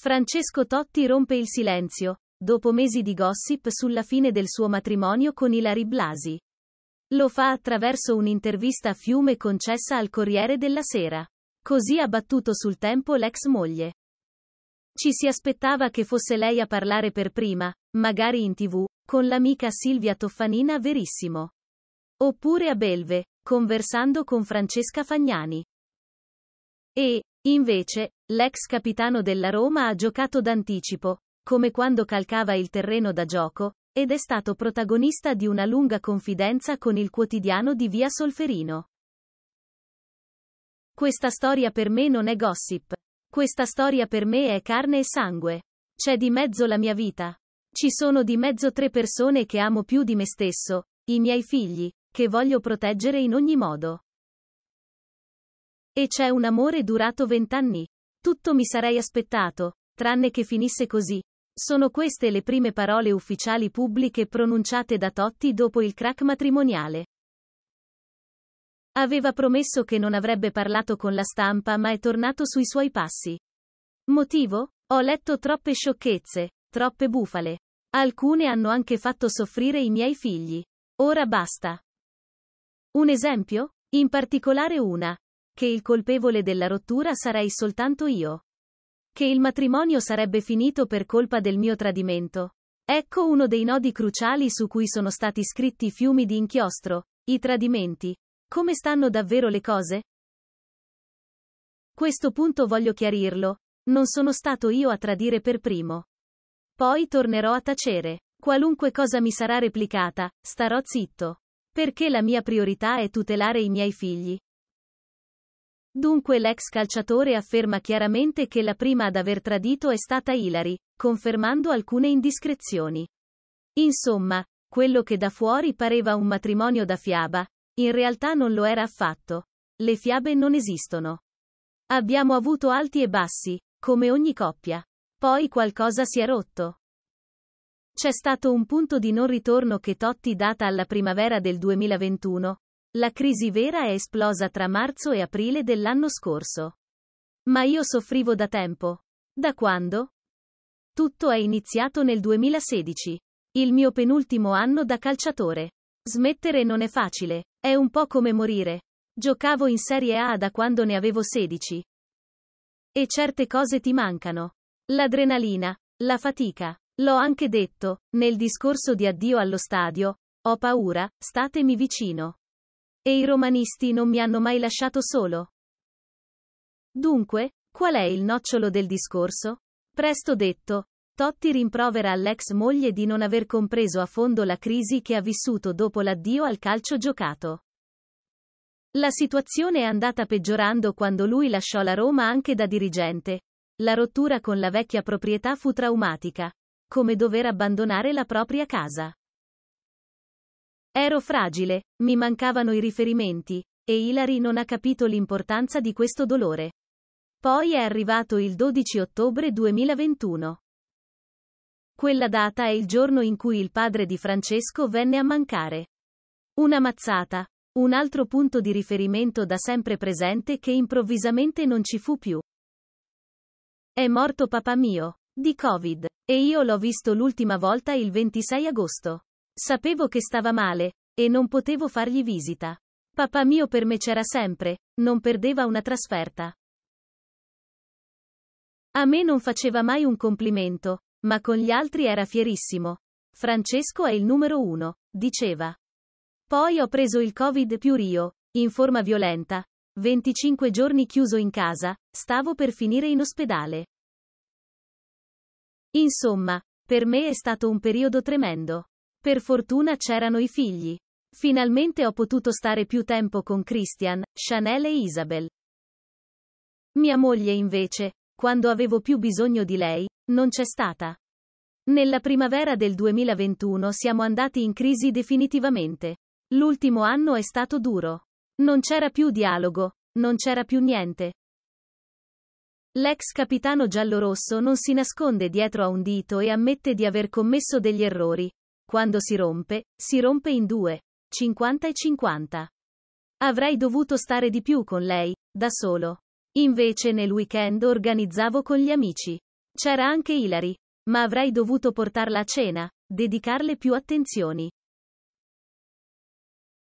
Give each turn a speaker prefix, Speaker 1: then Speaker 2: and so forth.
Speaker 1: Francesco Totti rompe il silenzio, dopo mesi di gossip sulla fine del suo matrimonio con Ilari Blasi. Lo fa attraverso un'intervista a Fiume concessa al Corriere della Sera. Così ha battuto sul tempo l'ex moglie. Ci si aspettava che fosse lei a parlare per prima, magari in tv, con l'amica Silvia Toffanina Verissimo. Oppure a Belve, conversando con Francesca Fagnani. E, Invece, l'ex capitano della Roma ha giocato d'anticipo, come quando calcava il terreno da gioco, ed è stato protagonista di una lunga confidenza con il quotidiano di Via Solferino. Questa storia per me non è gossip. Questa storia per me è carne e sangue. C'è di mezzo la mia vita. Ci sono di mezzo tre persone che amo più di me stesso, i miei figli, che voglio proteggere in ogni modo. E c'è un amore durato vent'anni. Tutto mi sarei aspettato, tranne che finisse così. Sono queste le prime parole ufficiali pubbliche pronunciate da Totti dopo il crack matrimoniale. Aveva promesso che non avrebbe parlato con la stampa ma è tornato sui suoi passi. Motivo? Ho letto troppe sciocchezze, troppe bufale. Alcune hanno anche fatto soffrire i miei figli. Ora basta. Un esempio? In particolare una. Che il colpevole della rottura sarei soltanto io. Che il matrimonio sarebbe finito per colpa del mio tradimento. Ecco uno dei nodi cruciali su cui sono stati scritti fiumi di inchiostro, i tradimenti. Come stanno davvero le cose? Questo punto voglio chiarirlo. Non sono stato io a tradire per primo. Poi tornerò a tacere. Qualunque cosa mi sarà replicata, starò zitto. Perché la mia priorità è tutelare i miei figli. Dunque l'ex calciatore afferma chiaramente che la prima ad aver tradito è stata Hilary, confermando alcune indiscrezioni. Insomma, quello che da fuori pareva un matrimonio da fiaba, in realtà non lo era affatto. Le fiabe non esistono. Abbiamo avuto alti e bassi, come ogni coppia. Poi qualcosa si è rotto. C'è stato un punto di non ritorno che Totti data alla primavera del 2021, la crisi vera è esplosa tra marzo e aprile dell'anno scorso. Ma io soffrivo da tempo. Da quando? Tutto è iniziato nel 2016. Il mio penultimo anno da calciatore. Smettere non è facile. È un po' come morire. Giocavo in Serie A da quando ne avevo 16. E certe cose ti mancano. L'adrenalina, la fatica. L'ho anche detto, nel discorso di addio allo stadio, ho paura, statemi vicino. E i romanisti non mi hanno mai lasciato solo. Dunque, qual è il nocciolo del discorso? Presto detto, Totti rimprovera all'ex moglie di non aver compreso a fondo la crisi che ha vissuto dopo l'addio al calcio giocato. La situazione è andata peggiorando quando lui lasciò la Roma anche da dirigente. La rottura con la vecchia proprietà fu traumatica, come dover abbandonare la propria casa. Ero fragile, mi mancavano i riferimenti, e Hilary non ha capito l'importanza di questo dolore. Poi è arrivato il 12 ottobre 2021. Quella data è il giorno in cui il padre di Francesco venne a mancare. Una mazzata, un altro punto di riferimento da sempre presente che improvvisamente non ci fu più. È morto papà mio, di Covid, e io l'ho visto l'ultima volta il 26 agosto. Sapevo che stava male, e non potevo fargli visita. Papà mio per me c'era sempre, non perdeva una trasferta. A me non faceva mai un complimento, ma con gli altri era fierissimo. Francesco è il numero uno, diceva. Poi ho preso il Covid più Rio, in forma violenta, 25 giorni chiuso in casa, stavo per finire in ospedale. Insomma, per me è stato un periodo tremendo. Per fortuna c'erano i figli. Finalmente ho potuto stare più tempo con Christian, Chanel e Isabel. Mia moglie invece, quando avevo più bisogno di lei, non c'è stata. Nella primavera del 2021 siamo andati in crisi definitivamente. L'ultimo anno è stato duro. Non c'era più dialogo, non c'era più niente. L'ex capitano giallorosso non si nasconde dietro a un dito e ammette di aver commesso degli errori, quando si rompe, si rompe in due. 50 e 50. Avrei dovuto stare di più con lei, da solo. Invece nel weekend organizzavo con gli amici. C'era anche Hilary. Ma avrei dovuto portarla a cena, dedicarle più attenzioni.